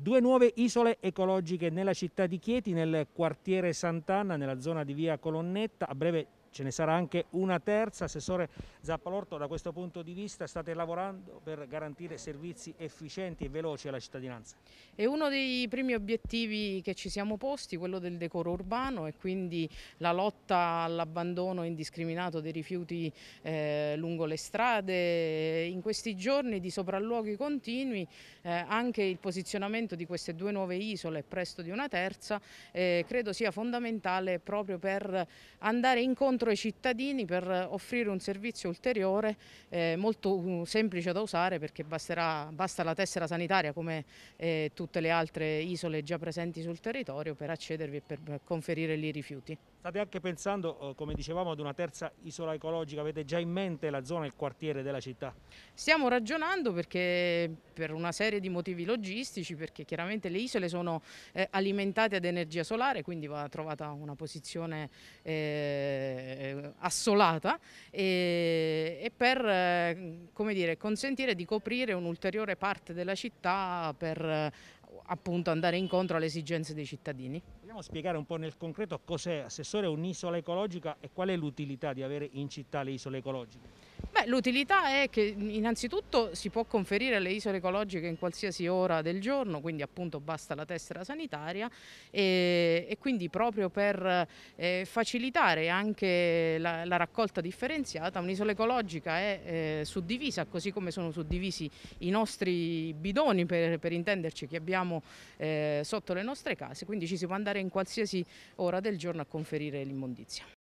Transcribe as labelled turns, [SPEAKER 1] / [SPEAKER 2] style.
[SPEAKER 1] Due nuove isole ecologiche nella città di Chieti, nel quartiere Sant'Anna, nella zona di via Colonnetta. A breve ce ne sarà anche una terza. Assessore Zappalorto, da questo punto di vista state lavorando per garantire servizi efficienti e veloci alla cittadinanza?
[SPEAKER 2] È uno dei primi obiettivi che ci siamo posti, quello del decoro urbano e quindi la lotta all'abbandono indiscriminato dei rifiuti eh, lungo le strade. In questi giorni di sopralluoghi continui eh, anche il posizionamento di queste due nuove isole e presto di una terza eh, credo sia fondamentale proprio per andare incontro contro i cittadini per offrire un servizio ulteriore eh, molto uh, semplice da usare perché basterà, basta la tessera sanitaria come eh, tutte le altre isole già presenti sul territorio per accedervi e per eh, conferire lì i rifiuti.
[SPEAKER 1] State anche pensando, eh, come dicevamo, ad una terza isola ecologica, avete già in mente la zona il
[SPEAKER 2] quartiere della città? Stiamo ragionando perché per una serie di motivi logistici, perché chiaramente le isole sono eh, alimentate ad energia solare, quindi va trovata una posizione eh, assolata e, e per eh, dire, consentire di coprire un'ulteriore parte della città per eh, appunto andare incontro alle esigenze dei cittadini.
[SPEAKER 1] Vogliamo spiegare un po' nel
[SPEAKER 2] concreto cos'è
[SPEAKER 1] Assessore un'isola ecologica e qual è l'utilità di avere in città le isole ecologiche?
[SPEAKER 2] l'utilità è che innanzitutto si può conferire alle isole ecologiche in qualsiasi ora del giorno, quindi appunto basta la tessera sanitaria e, e quindi proprio per eh, facilitare anche la, la raccolta differenziata, un'isola ecologica è eh, suddivisa così come sono suddivisi i nostri bidoni per, per intenderci che abbiamo eh, sotto le nostre case, quindi ci si può andare in qualsiasi ora del giorno a conferire l'immondizia.